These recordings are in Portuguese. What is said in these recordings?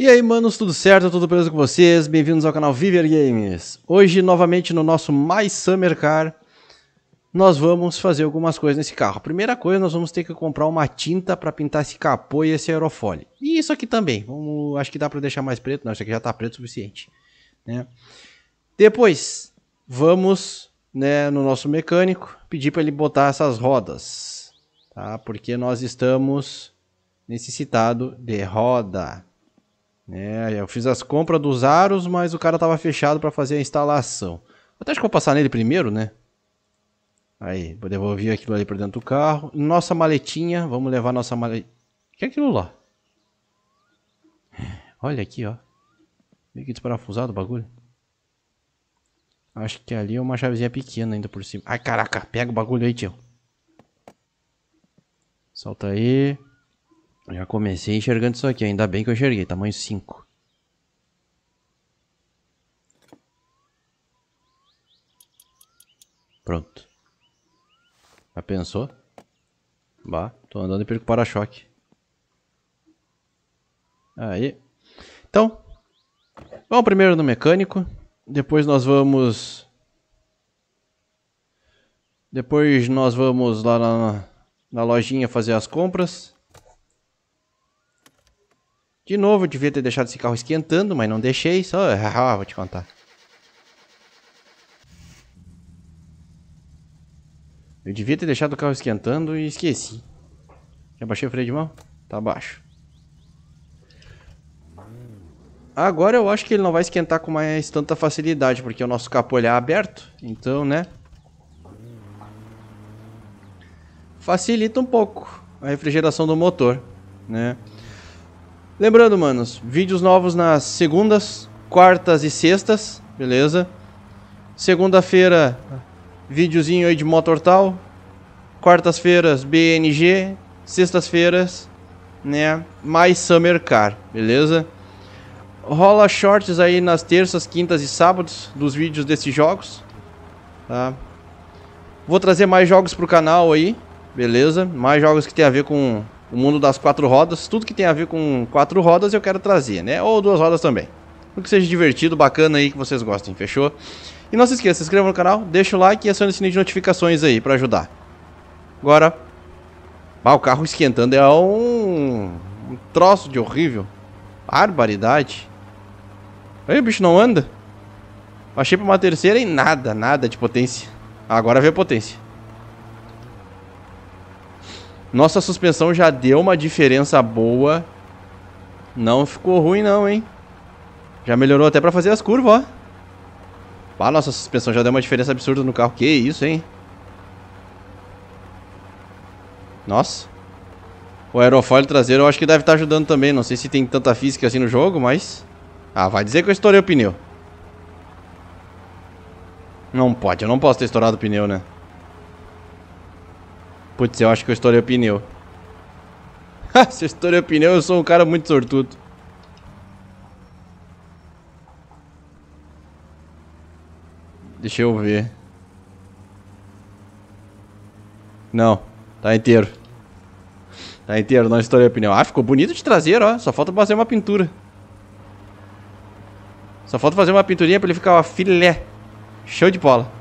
E aí, manos, tudo certo? Tudo beleza com vocês? Bem-vindos ao canal Viver Games. Hoje, novamente, no nosso My Summer Car, nós vamos fazer algumas coisas nesse carro. primeira coisa, nós vamos ter que comprar uma tinta para pintar esse capô e esse aerofólio. E isso aqui também. Vamos... Acho que dá para deixar mais preto. Não, isso aqui já está preto o suficiente. Né? Depois, vamos né, no nosso mecânico pedir para ele botar essas rodas. Tá? Porque nós estamos necessitado de roda. É, eu fiz as compras dos aros, mas o cara tava fechado para fazer a instalação. Até acho que vou passar nele primeiro, né? Aí, vou devolver aquilo ali pra dentro do carro. Nossa maletinha, vamos levar nossa maletinha. O que é aquilo lá? Olha aqui, ó. Meio que desparafusado o bagulho. Acho que ali é uma chavezinha pequena ainda por cima. Ai, caraca, pega o bagulho aí, tio. Solta aí. Já comecei enxergando isso aqui, ainda bem que eu enxerguei, tamanho 5. Pronto. Já pensou? Bah, tô andando e perco para-choque. Aí. Então, vamos primeiro no mecânico. Depois nós vamos... Depois nós vamos lá na, na lojinha fazer as compras. De novo, eu devia ter deixado esse carro esquentando, mas não deixei, só... Ah, vou te contar. Eu devia ter deixado o carro esquentando e esqueci. Já baixei o freio de mão? Tá baixo. Agora eu acho que ele não vai esquentar com mais tanta facilidade, porque o nosso capô é aberto, então, né? Facilita um pouco a refrigeração do motor, né? Lembrando, manos, vídeos novos nas segundas, quartas e sextas, beleza? Segunda-feira, videozinho aí de Motortal. Quartas-feiras, BNG. Sextas-feiras, né? Mais Summer Car, beleza? Rola shorts aí nas terças, quintas e sábados dos vídeos desses jogos, tá? Vou trazer mais jogos pro canal aí, beleza? Mais jogos que tem a ver com o mundo das quatro rodas, tudo que tem a ver com quatro rodas eu quero trazer, né? Ou duas rodas também. O que seja divertido, bacana aí, que vocês gostem, fechou? E não se esqueça, se inscreva no canal, deixa o like e aciona o sininho de notificações aí para ajudar. Agora, ah, o carro esquentando é um, um troço de horrível. Barbaridade. Aí o bicho não anda. Achei pra uma terceira e nada, nada de potência. Agora vê potência. Nossa suspensão já deu uma diferença boa. Não ficou ruim não, hein? Já melhorou até pra fazer as curvas, ó. Ah, nossa suspensão já deu uma diferença absurda no carro. Que isso, hein? Nossa. O aerofólio traseiro eu acho que deve estar tá ajudando também. Não sei se tem tanta física assim no jogo, mas... Ah, vai dizer que eu estourei o pneu. Não pode, eu não posso ter estourado o pneu, né? Putz, eu acho que eu estourei o pneu. Se eu estourei o pneu, eu sou um cara muito sortudo. Deixa eu ver. Não, tá inteiro. Tá inteiro, não estourei o pneu. Ah, ficou bonito de traseiro, ó. Só falta fazer uma pintura. Só falta fazer uma pinturinha pra ele ficar ó, filé. Show de bola.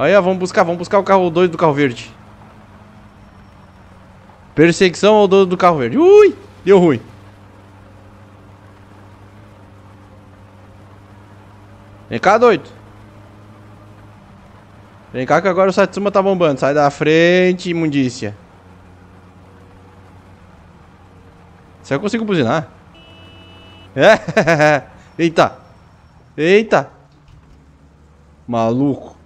Aí, ó, vamos buscar, vamos buscar o carro doido do carro verde. Perseguição ao doido do carro verde. Ui, deu ruim. Vem cá, doido. Vem cá que agora o Satsuma tá bombando. Sai da frente, imundícia. que eu consigo buzinar. É. Eita. Eita. Maluco.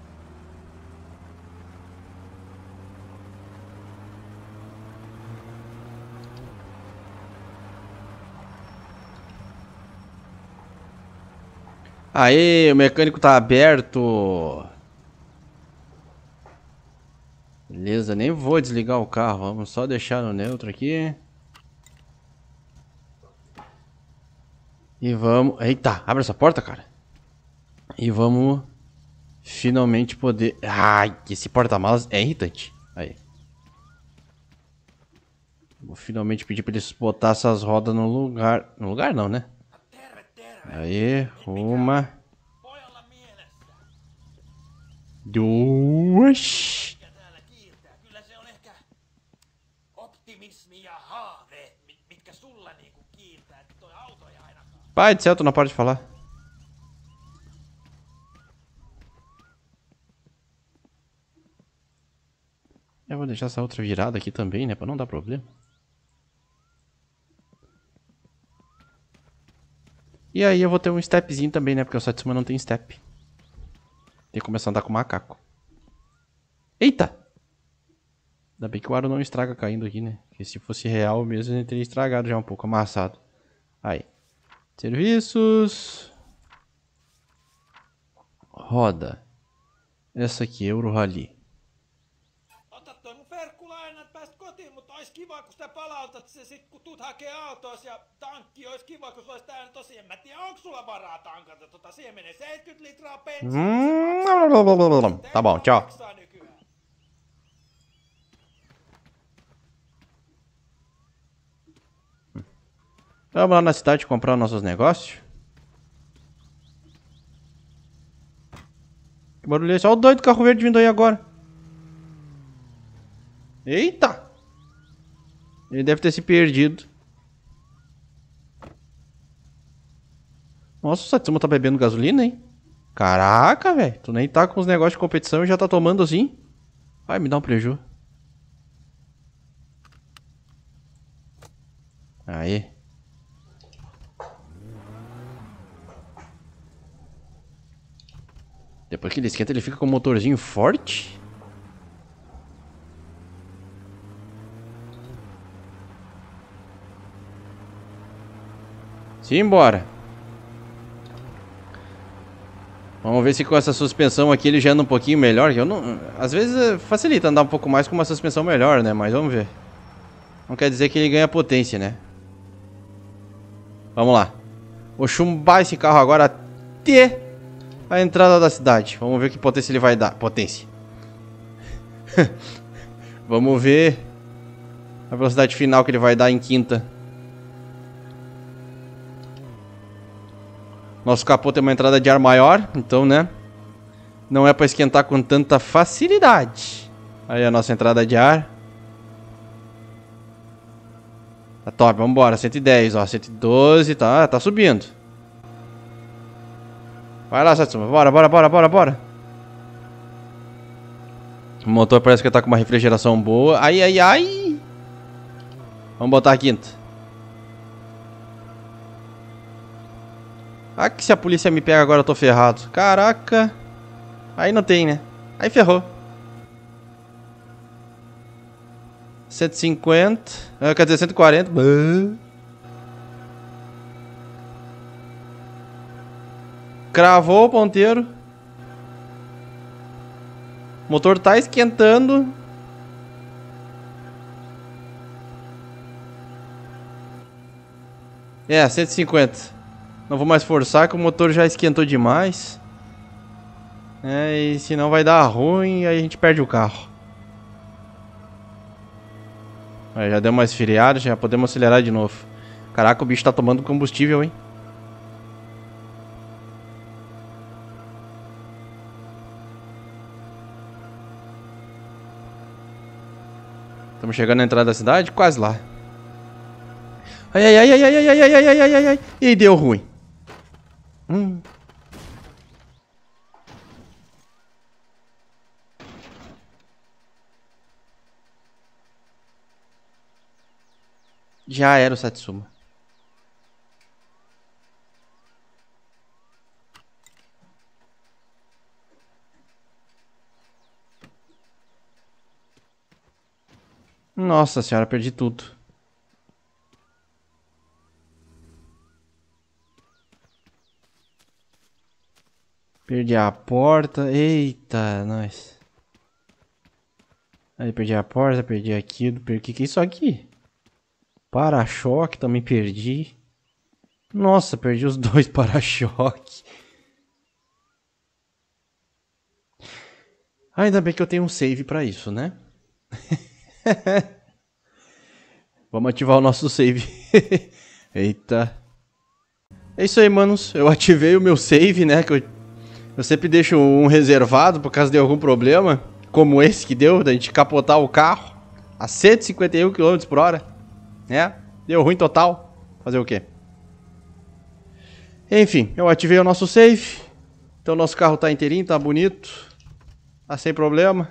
Aí o mecânico tá aberto. Beleza, nem vou desligar o carro. Vamos só deixar no neutro aqui. E vamos... Eita, abre essa porta, cara. E vamos finalmente poder... Ai, esse porta-malas é irritante. Aí. Vou finalmente pedir pra eles botar essas rodas no lugar... No lugar não, né? Aí, uma. Duas. Pai do céu, tu não pode falar. Eu vou deixar essa outra virada aqui também, né? Pra não dar problema. E aí eu vou ter um stepzinho também, né? Porque o Satsuma não tem step. Tem que começar a andar com o macaco. Eita! Ainda bem que o aro não estraga caindo aqui, né? Porque se fosse real mesmo, ele teria estragado já um pouco, amassado. Aí. Serviços. Roda. Essa aqui, Euro Rally. olisi kiva, kun sitä palauttaa, se sit, kun tuut hakee autoasi ja tankki, olisi kiva, kun sulla olisi täynnä tosi. En mä tiedä, onko sulla varaa tankata, tota, siihen menee 70 litraa bensaa. Mm, Tämä on, ciao. Vamos lá na cidade comprar nossos negócios. Que barulho é esse? Olha o doido do carro verde vindo aí agora. Eita! Ele deve ter se perdido. Nossa, o Satsuma tá bebendo gasolina, hein? Caraca, velho. Tu nem tá com os negócios de competição e já tá tomando assim. Vai me dar um preju. Aí. Depois que ele esquenta, ele fica com o motorzinho forte. aqui e embora. Vamos ver se com essa suspensão aqui ele já anda um pouquinho melhor. eu não... Às vezes eh, facilita andar um pouco mais com uma suspensão melhor, né? Mas vamos ver. Não quer dizer que ele ganha potência, né? Vamos lá. Vou chumbar esse carro agora até a entrada da cidade. Vamos ver que potência ele vai dar. Potência. vamos ver a velocidade final que ele vai dar em quinta. Nosso capô tem uma entrada de ar maior, então, né? Não é para esquentar com tanta facilidade. Aí a nossa entrada de ar. Tá top, vambora. 110, ó. 112, tá, tá subindo. Vai lá, Satsuma. Bora, bora, bora, bora, bora. O motor parece que tá com uma refrigeração boa. Ai, ai, ai. Vamos botar a quinta. Ah, que se a polícia me pega agora eu tô ferrado. Caraca. Aí não tem, né? Aí ferrou. 150. Ah, quer dizer, 140. quarenta. Cravou o ponteiro. O motor tá esquentando. É, 150. Não vou mais forçar que o motor já esquentou demais. É, e não vai dar ruim aí a gente perde o carro. já deu mais esfriada, já podemos acelerar de novo. Caraca, o bicho tá tomando combustível, hein? Estamos chegando na entrada da cidade? Quase lá. Ai, ai, ai, ai, ai, ai, ai, ai, ai, ai, ai, ai. E deu ruim. Hum. Já era o Satsuma. Nossa senhora, perdi tudo. Perdi a porta. Eita, nós. Aí perdi a porta, perdi aquilo, O que é isso aqui? Para-choque também perdi. Nossa, perdi os dois para-choque. Ainda bem que eu tenho um save para isso, né? Vamos ativar o nosso save. Eita. É isso aí, manos. Eu ativei o meu save, né? Que eu eu sempre deixo um reservado por causa de algum problema, como esse que deu, da gente capotar o carro a 151 km por hora. Né? Deu ruim total. Fazer o quê? Enfim, eu ativei o nosso safe. Então nosso carro tá inteirinho, tá bonito. Tá sem problema.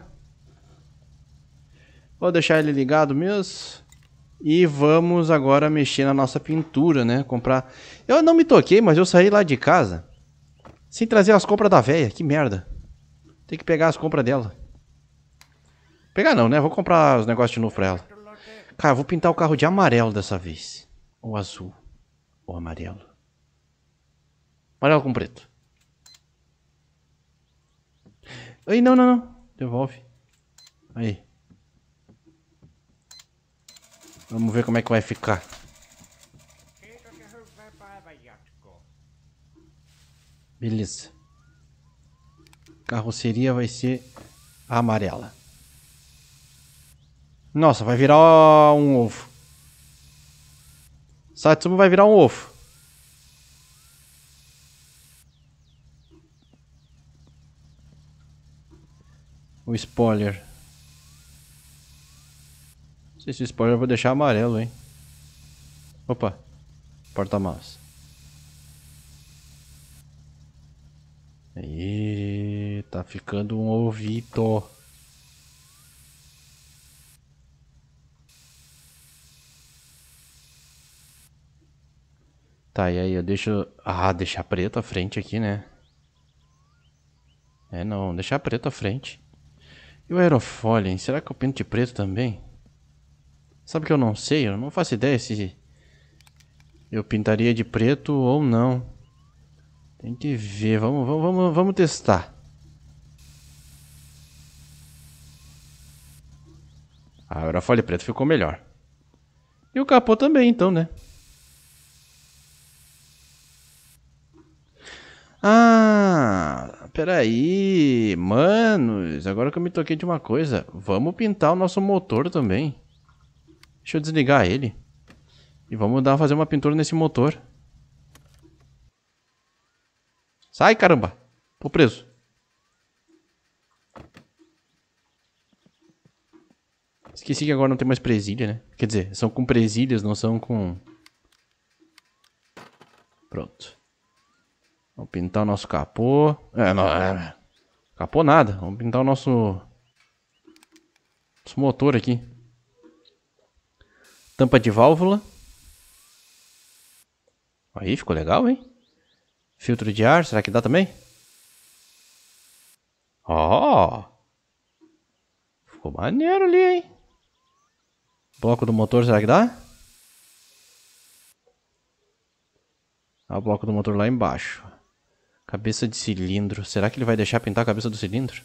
Vou deixar ele ligado mesmo. E vamos agora mexer na nossa pintura, né? Comprar... Eu não me toquei, mas eu saí lá de casa sem trazer as compras da véia, que merda. Tem que pegar as compras dela. Pegar não, né? Vou comprar os negócios de novo pra ela. Cara, vou pintar o carro de amarelo dessa vez. Ou azul. Ou amarelo. Amarelo com preto. Ai, não, não, não. Devolve. Aí. Vamos ver como é que vai ficar. Beleza. Carroceria vai ser a amarela. Nossa, vai virar um ovo. Satsuma vai virar um ovo. O spoiler. Sei Se o spoiler eu vou deixar amarelo, hein. Opa. Porta-malas. E tá ficando um ouvido. Tá, e aí eu deixo... Ah, deixar preto à frente aqui, né? É, não. Deixar preto à frente. E o aerofólio, Será que eu pinto de preto também? Sabe que eu não sei? Eu não faço ideia se... Eu pintaria de preto ou não. Tem que ver, vamos, vamos, vamos, vamos testar. Agora a folha preta ficou melhor. E o capô também, então, né? Ah, peraí, manos, agora que eu me toquei de uma coisa, vamos pintar o nosso motor também. Deixa eu desligar ele. E vamos dar, fazer uma pintura nesse motor. Sai, caramba. Tô preso. Esqueci que agora não tem mais presilha, né? Quer dizer, são com presilhas, não são com... Pronto. Vamos pintar o nosso capô. É, não, é, é, capô nada. Vamos pintar o nosso... Nosso motor aqui. Tampa de válvula. Aí, ficou legal, hein? Filtro de ar, será que dá também? Ó! Oh. Ficou maneiro ali, hein? Bloco do motor, será que dá? Ah, o bloco do motor lá embaixo. Cabeça de cilindro. Será que ele vai deixar pintar a cabeça do cilindro?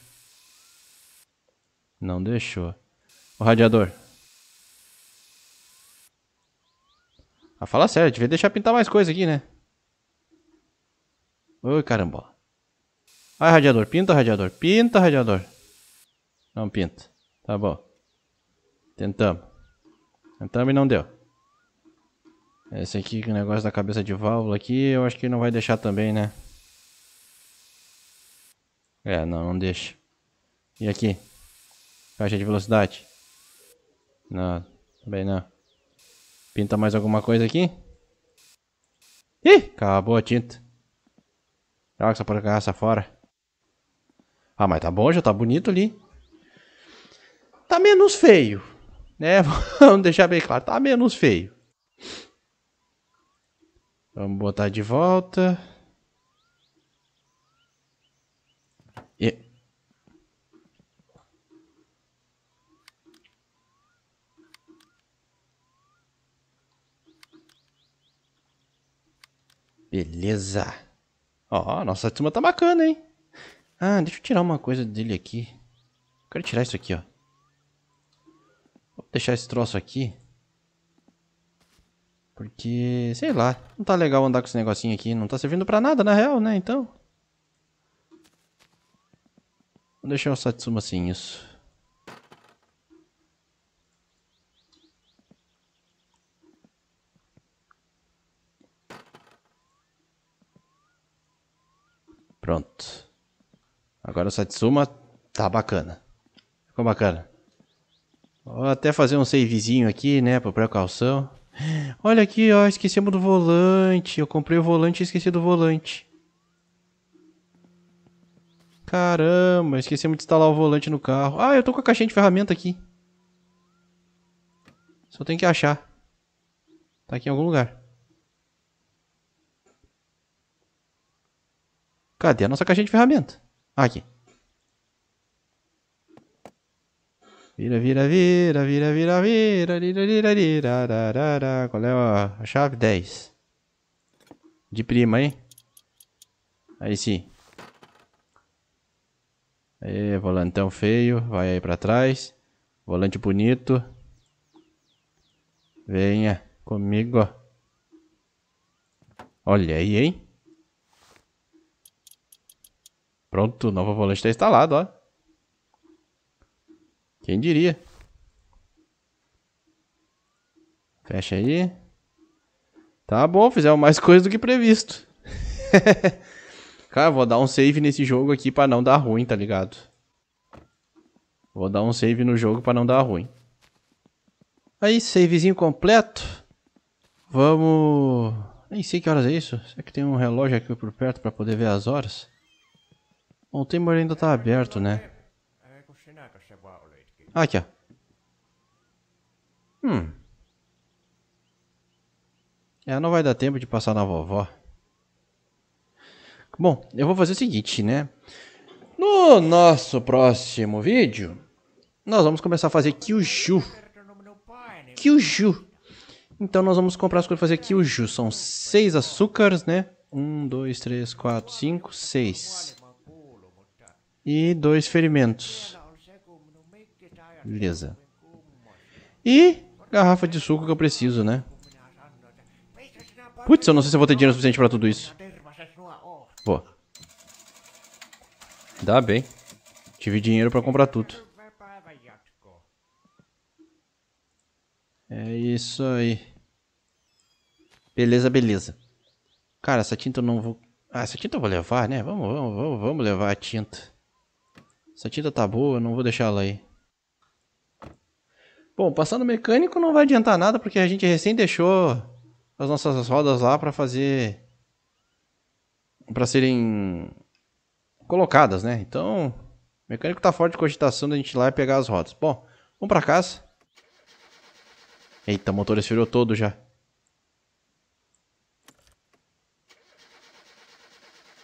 Não deixou. O radiador. Ah, fala sério, devia deixar pintar mais coisa aqui, né? Ui, carambola. Ai, radiador. Pinta, radiador. Pinta, radiador. Não pinta. Tá bom. Tentamos. Tentamos e não deu. Esse aqui, o negócio da cabeça de válvula aqui, eu acho que não vai deixar também, né? É, não, não deixa. E aqui? Caixa de velocidade. Não, também não. Pinta mais alguma coisa aqui? Ih, acabou a tinta. Joga essa porcaça fora. Ah, mas tá bom, já tá bonito ali. Tá menos feio. Né? Vamos deixar bem claro. Tá menos feio. Vamos botar de volta. E... Beleza. Ó, oh, nossa turma tá bacana, hein? Ah, deixa eu tirar uma coisa dele aqui. Quero tirar isso aqui, ó. Vou deixar esse troço aqui. Porque, sei lá, não tá legal andar com esse negocinho aqui. Não tá servindo pra nada, na real, né? Então... Vou deixar o Satsuma sem isso. Pronto. Agora o Satsuma tá bacana. Ficou bacana. Vou até fazer um savezinho aqui, né, por precaução. Olha aqui, ó, esquecemos do volante. Eu comprei o volante e esqueci do volante. Caramba, esquecemos de instalar o volante no carro. Ah, eu tô com a caixinha de ferramenta aqui. Só tem que achar. Tá aqui em algum lugar. Cadê a nossa caixinha de ferramenta? Aqui. Vira, vira, vira, vira, vira, vira, vira, vira, vira, vira, Qual é a chave? 10. De prima, hein? Aí sim. Aí, volantão feio. Vai aí pra trás. Volante bonito. Venha comigo. Olha aí, hein? Pronto, nova volante está instalado, ó. Quem diria? Fecha aí. Tá bom, fizemos mais coisa do que previsto. Cara, vou dar um save nesse jogo aqui pra não dar ruim, tá ligado? Vou dar um save no jogo pra não dar ruim. Aí, savezinho completo. Vamos... Nem sei que horas é isso. Será que tem um relógio aqui por perto pra poder ver as horas? Bom, o Temor ainda está aberto, né? Aqui, ó. Hum. É, não vai dar tempo de passar na vovó. Bom, eu vou fazer o seguinte, né? No nosso próximo vídeo, nós vamos começar a fazer Kyushu. Kyushu. Então nós vamos comprar as coisas para fazer Kyushu. São seis açúcares, né? Um, dois, três, quatro, cinco, seis. E dois ferimentos. Beleza. E garrafa de suco que eu preciso, né? Putz, eu não sei se eu vou ter dinheiro suficiente pra tudo isso. Pô. Dá bem. Tive dinheiro pra comprar tudo. É isso aí. Beleza, beleza. Cara, essa tinta eu não vou... Ah, essa tinta eu vou levar, né? Vamos, vamos, vamos, vamos levar a tinta. Essa tinta tá boa, não vou deixar ela aí. Bom, passando mecânico não vai adiantar nada porque a gente recém deixou as nossas rodas lá para fazer para serem colocadas, né? Então, mecânico tá forte de cogitação da gente ir lá e pegar as rodas. Bom, vamos para casa. Eita, o motor esfriou todo já.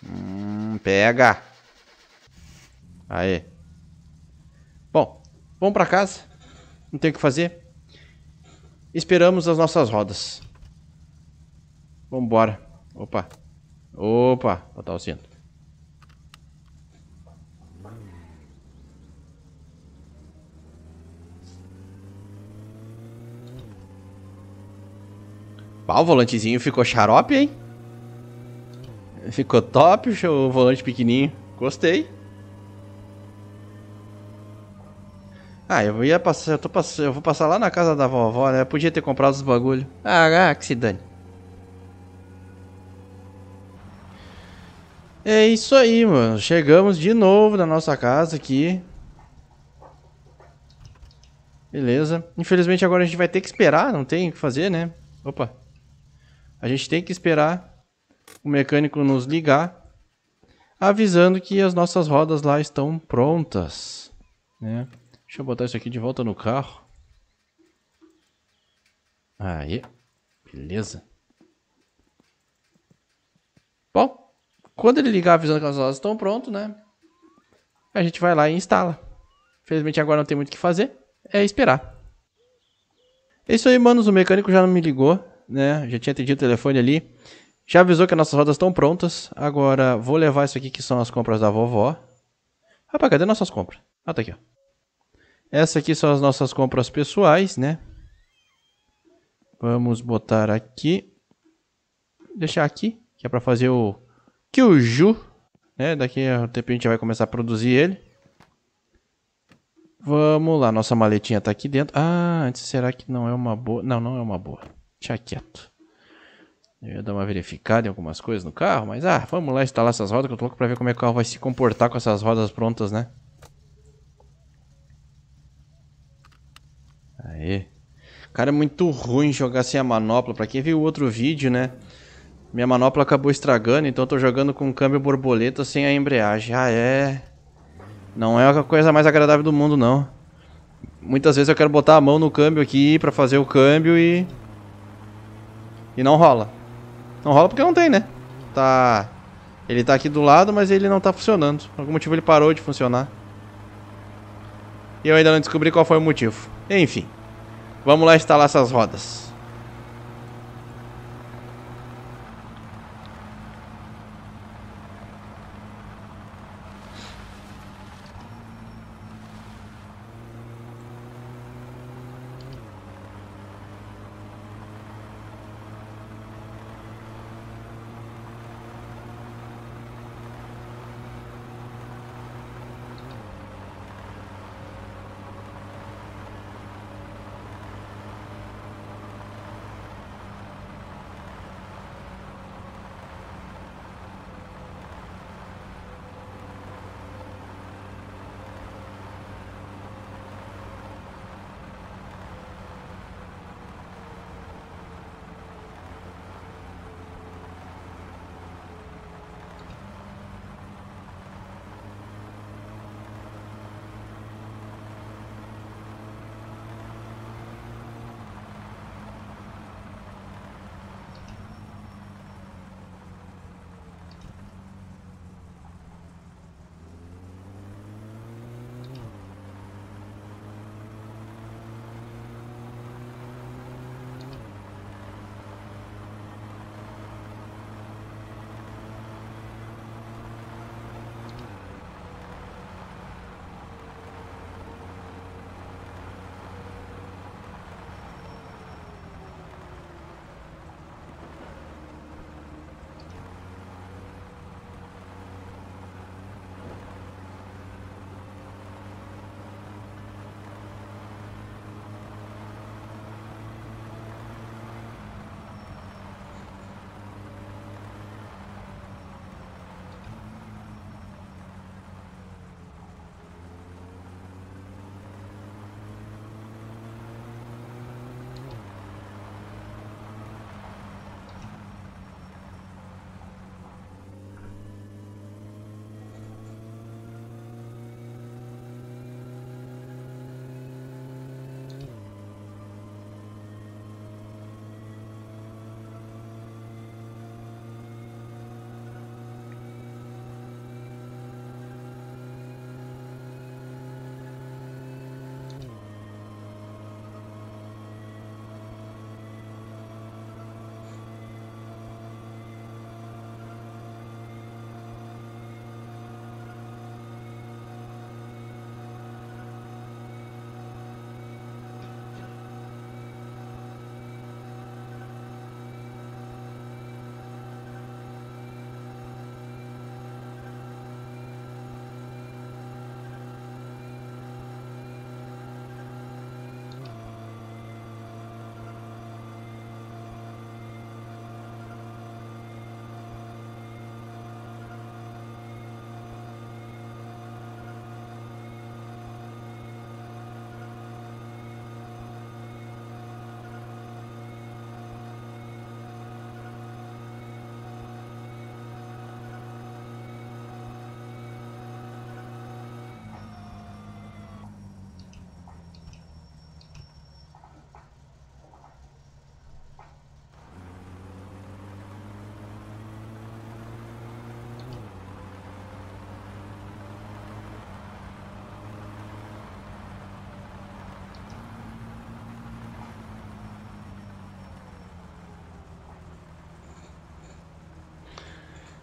Hum, pega. Aê. Bom, vamos para casa. Não tem o que fazer. Esperamos as nossas rodas. Vambora! Opa. Opa, botar o cinto. Pá, o volantezinho ficou xarope, hein? Ficou top o volante pequenininho. Gostei. Ah, eu ia passar, eu, tô eu vou passar lá na casa da vovó, né? Eu podia ter comprado os bagulho. Ah, ah, que se dane. É isso aí, mano. Chegamos de novo na nossa casa aqui. Beleza. Infelizmente agora a gente vai ter que esperar, não tem o que fazer, né? Opa. A gente tem que esperar o mecânico nos ligar, avisando que as nossas rodas lá estão prontas, né? Deixa eu botar isso aqui de volta no carro. Aí. Beleza. Bom, quando ele ligar avisando que as rodas estão prontas, né? A gente vai lá e instala. Felizmente agora não tem muito o que fazer. É esperar. É isso aí, manos. O mecânico já não me ligou, né? Já tinha atendido o telefone ali. Já avisou que as nossas rodas estão prontas. Agora vou levar isso aqui que são as compras da vovó. Rapaz, cadê nossas compras? Ah, tá aqui, ó. Essa aqui são as nossas compras pessoais, né? Vamos botar aqui. Deixar aqui, que é para fazer o Kyuju, né? Daqui a um tempo a gente vai começar a produzir ele. Vamos lá, nossa maletinha tá aqui dentro. Ah, antes será que não é uma boa? Não, não é uma boa. Deixa quieto. Eu ia dar uma verificada em algumas coisas no carro, mas ah, vamos lá instalar essas rodas que eu tô louco pra ver como é que o carro vai se comportar com essas rodas prontas, né? Aê. Cara, é muito ruim jogar sem a manopla. Pra quem viu o outro vídeo, né? Minha manopla acabou estragando, então eu tô jogando com câmbio borboleta sem a embreagem. Ah, é... Não é a coisa mais agradável do mundo, não. Muitas vezes eu quero botar a mão no câmbio aqui pra fazer o câmbio e... E não rola. Não rola porque não tem, né? Tá... Ele tá aqui do lado, mas ele não tá funcionando. Por algum motivo ele parou de funcionar. E eu ainda não descobri qual foi o motivo. Enfim, vamos lá instalar essas rodas.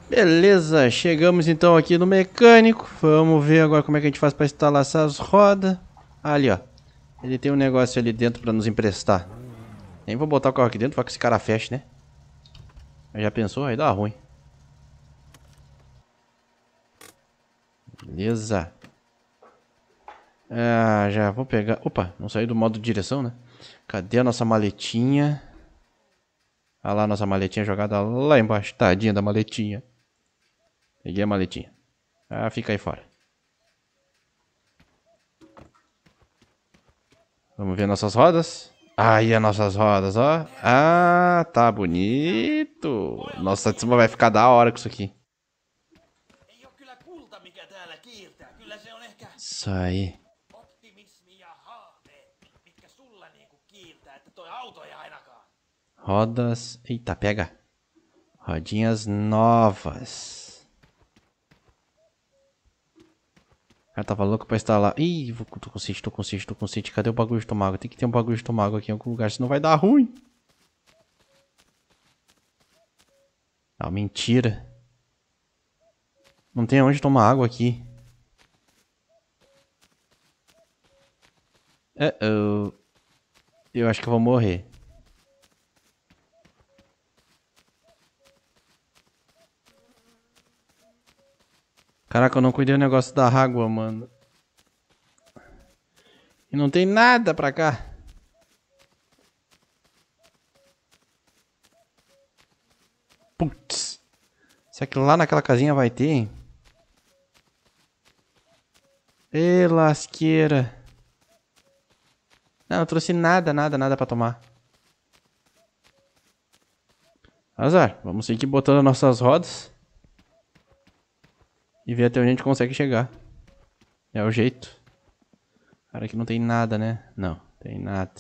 Beleza, chegamos então aqui no mecânico. Vamos ver agora como é que a gente faz para instalar essas rodas. Ali, ó. Ele tem um negócio ali dentro para nos emprestar. Nem vou botar o carro aqui dentro, vai que esse cara fecha, né? Já pensou? Aí dá ruim. Beleza. Ah, já vou pegar... Opa, não saiu do modo direção, né? Cadê a nossa maletinha? Olha lá a nossa maletinha jogada lá embaixo. Tadinha da maletinha. Peguei a maletinha. Ah, fica aí fora. Vamos ver nossas rodas. Aí as nossas rodas, ó. Ah, tá bonito. Nossa, vai ficar da hora com isso aqui. Isso aí. Rodas. Eita, pega. Rodinhas novas. Ela tava louca pra instalar. Ih, tô com sede, tô com sede, tô com sede. Cadê o bagulho de tomar água? Tem que ter um bagulho de tomar água aqui em algum lugar, senão vai dar ruim. Ah, mentira. Não tem onde tomar água aqui. Uh -oh. Eu acho que eu vou morrer. Caraca, eu não cuidei o negócio da água, mano. E não tem nada pra cá. Putz. Será que lá naquela casinha vai ter, hein? Ê, lasqueira. Não, não trouxe nada, nada, nada pra tomar. Azar, vamos seguir botando nossas rodas. E ver até onde a gente consegue chegar. É o jeito. Cara, aqui não tem nada, né? Não, tem nada.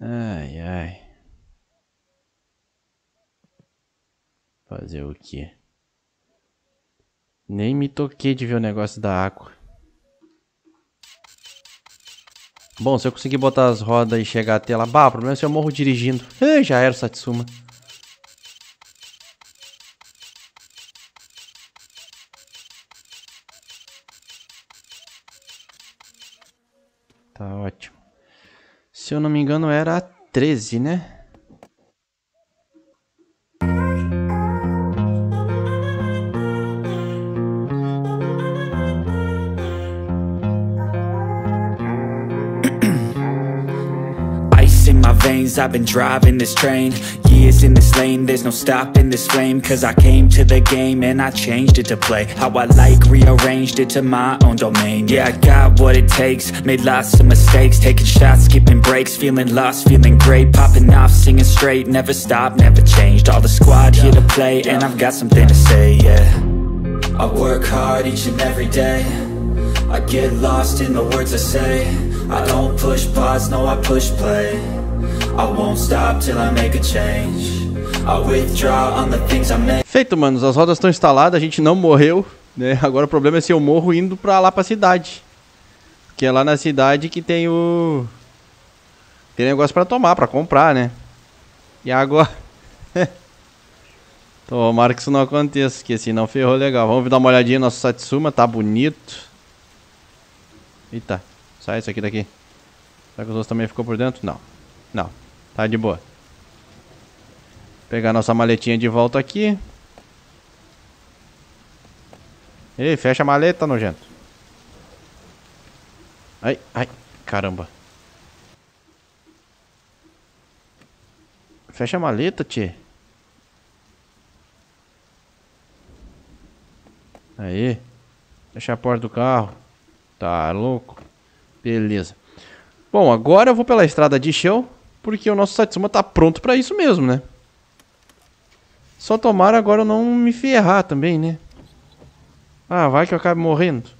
Ai, ai. Fazer o quê? Nem me toquei de ver o negócio da água. Bom, se eu conseguir botar as rodas e chegar até lá... Bah, o problema é se eu morro dirigindo. Ah, já era o Satsuma. Tá ótimo. Se eu não me engano, era 13, né? I've been driving this train Years in this lane, there's no stopping this flame Cause I came to the game and I changed it to play How I like, rearranged it to my own domain Yeah, I got what it takes, made lots of mistakes Taking shots, skipping breaks, feeling lost, feeling great Popping off, singing straight, never stopped, never changed All the squad here to play and I've got something to say, yeah I work hard each and every day I get lost in the words I say I don't push pause, no I push play Feito, mano. as rodas estão instaladas, a gente não morreu, né? Agora o problema é se eu morro indo pra lá pra cidade. Que é lá na cidade que tem o. Tem negócio pra tomar, pra comprar, né? E agora. Então, tomara que isso não aconteça, que não ferrou legal. Vamos dar uma olhadinha no nosso Satsuma, tá bonito. Eita, sai isso aqui daqui. Será que os outros também ficou por dentro? Não, não. Tá de boa. Pegar nossa maletinha de volta aqui. Ei, fecha a maleta, nojento. Ai, ai, caramba. Fecha a maleta, tchê. Aí. Fecha a porta do carro. Tá louco. Beleza. Bom, agora eu vou pela estrada de chão. Porque o nosso Satsuma tá pronto para isso mesmo, né? Só tomara agora eu não me ferrar também, né? Ah, vai que eu acabe morrendo.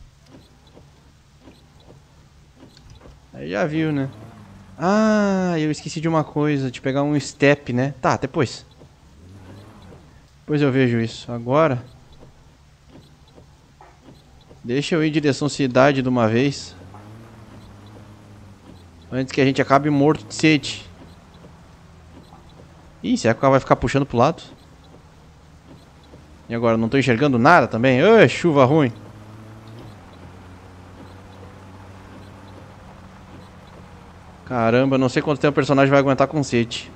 Aí já viu, né? Ah, eu esqueci de uma coisa, de pegar um step, né? Tá, depois. Depois eu vejo isso. Agora... Deixa eu ir em direção à cidade de uma vez. Antes que a gente acabe morto de sede. Ih, será que o carro vai ficar puxando pro lado? E agora, não tô enxergando nada também? Ô, chuva ruim. Caramba, não sei quanto tempo o personagem vai aguentar com sede.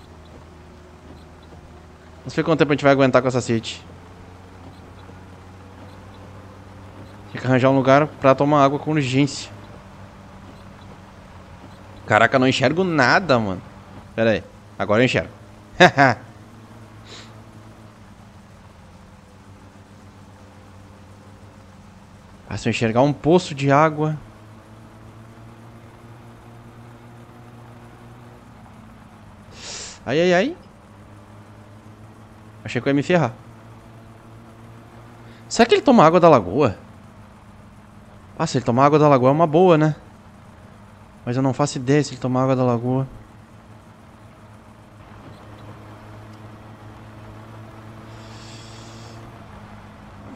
Não sei quanto tempo a gente vai aguentar com essa sede. Tem que arranjar um lugar pra tomar água com urgência. Caraca, não enxergo nada, mano. Pera aí, agora eu enxergo ah, se eu enxergar um poço de água... Ai, ai, ai. Achei que eu ia me ferrar. Será que ele toma água da lagoa? Ah, se ele tomar água da lagoa é uma boa, né? Mas eu não faço ideia se ele tomar água da lagoa.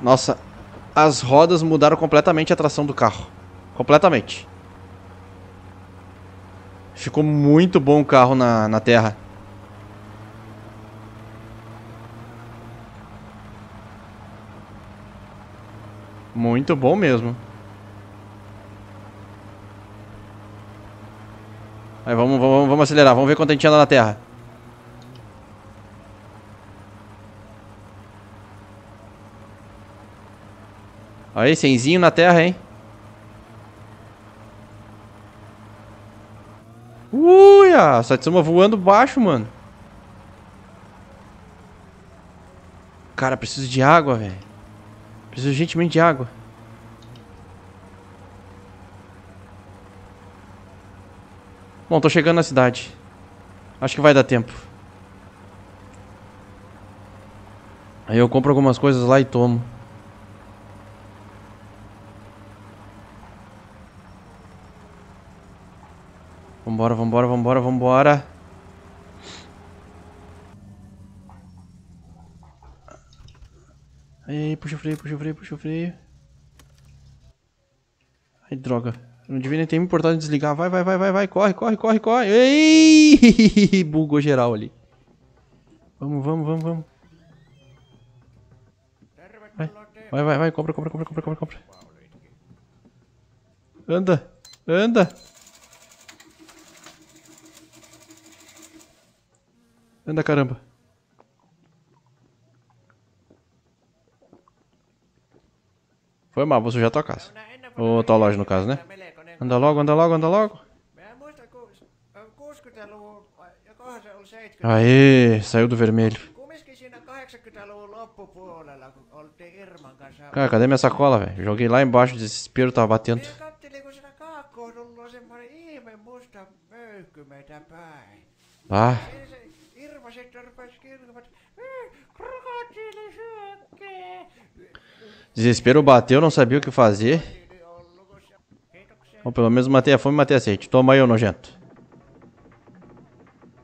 Nossa, as rodas mudaram completamente a tração do carro. Completamente. Ficou muito bom o carro na, na terra. Muito bom mesmo. Aí vamos, vamos, vamos acelerar, vamos ver quanto a gente anda na terra. Olha aí, cenzinho na terra, hein? Uia! Satsuma voando baixo, mano. Cara, preciso de água, velho. Preciso urgentemente de água. Bom, tô chegando na cidade. Acho que vai dar tempo. Aí eu compro algumas coisas lá e tomo. Vambora, vambora, vambora, vambora. Aí, puxa o freio, puxa o freio, puxa o freio. Ai, droga. Eu não devia nem ter me importado de desligar. Vai, vai, vai, vai, vai. Corre, corre, corre, corre. Ei! Bugou geral ali. Vamos, vamos, vamos, vamos. Vai, vai, vai, vai. Compra, compra, compra, compra, compra, compra. Anda, anda. Anda caramba. Foi mal, vou sujar tua casa. Ou tua loja no caso, né? Anda logo, anda logo, anda logo. Aê, saiu do vermelho. Cara, cadê minha sacola, velho? Joguei lá embaixo, o desespero tava batendo. Ah ajeitando pra esquerda. Desespero bateu, não sabia o que fazer. Bom, pelo menos matei a fome e matei a sede. Toma aí, ô nojento.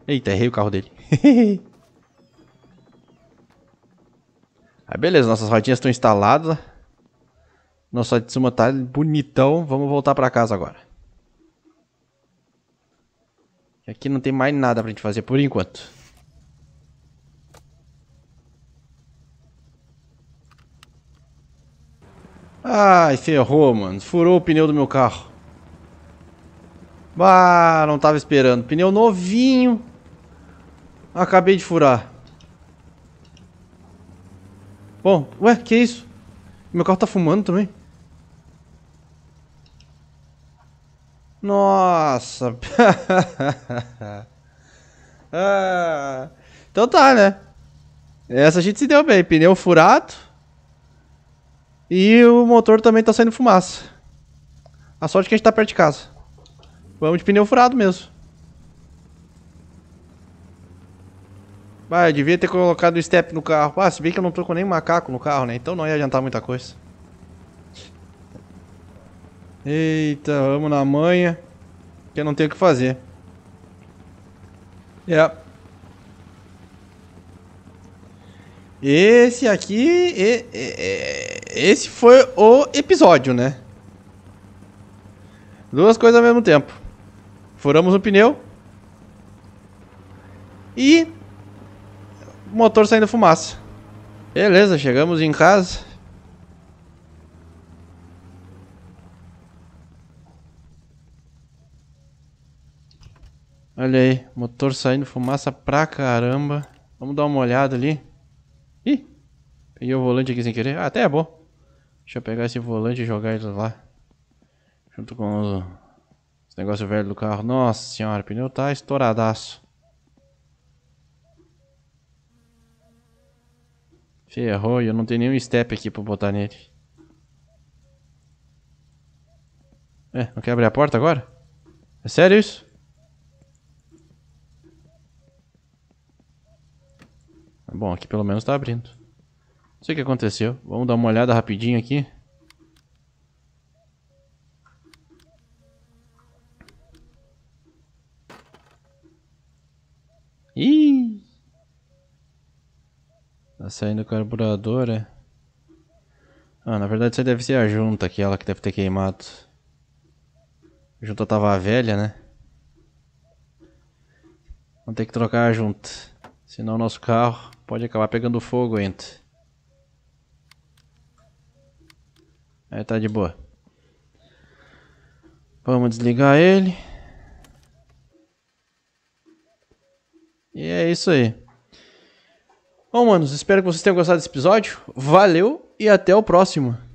Eita, errei o carro dele. ah, beleza, nossas rodinhas estão instaladas. Nossa Tsuma tá bonitão. Vamos voltar pra casa agora. Aqui não tem mais nada pra gente fazer por enquanto. Ai, ferrou, mano. Furou o pneu do meu carro. Bah, não tava esperando. Pneu novinho. Acabei de furar. Bom, ué, que isso? Meu carro tá fumando também. Nossa. ah. Então tá, né? Essa a gente se deu bem. Pneu furado. E o motor também tá saindo fumaça. A sorte é que a gente tá perto de casa. Vamos de pneu furado mesmo. Vai, devia ter colocado o step no carro. Ah, se bem que eu não tô com nem macaco no carro, né? Então não ia adiantar muita coisa. Eita, vamos na manha. Que eu não tenho o que fazer. É. Yeah. Esse aqui. E, e, esse foi o episódio, né? Duas coisas ao mesmo tempo. Furamos um pneu. E. Motor saindo fumaça. Beleza, chegamos em casa. Olha aí, motor saindo fumaça pra caramba. Vamos dar uma olhada ali. Ih, peguei o volante aqui sem querer. Ah, até é bom. Deixa eu pegar esse volante e jogar ele lá. Junto com os, esse negócio velho do carro. Nossa senhora, o pneu tá estouradaço. Ferrou e eu não tenho nenhum step aqui pra botar nele. É, não quer abrir a porta agora? É sério isso? Bom, aqui pelo menos tá abrindo. Não sei o que aconteceu. Vamos dar uma olhada rapidinho aqui. Ih! Tá saindo o carburador, é? Ah, na verdade isso deve ser a junta aqui, ela que deve ter queimado. A junta tava velha, né? Vamos ter que trocar a junta. Senão o nosso carro pode acabar pegando fogo, Ent. Aí é, tá de boa. Vamos desligar ele. E é isso aí. Bom, manos, espero que vocês tenham gostado desse episódio. Valeu e até o próximo.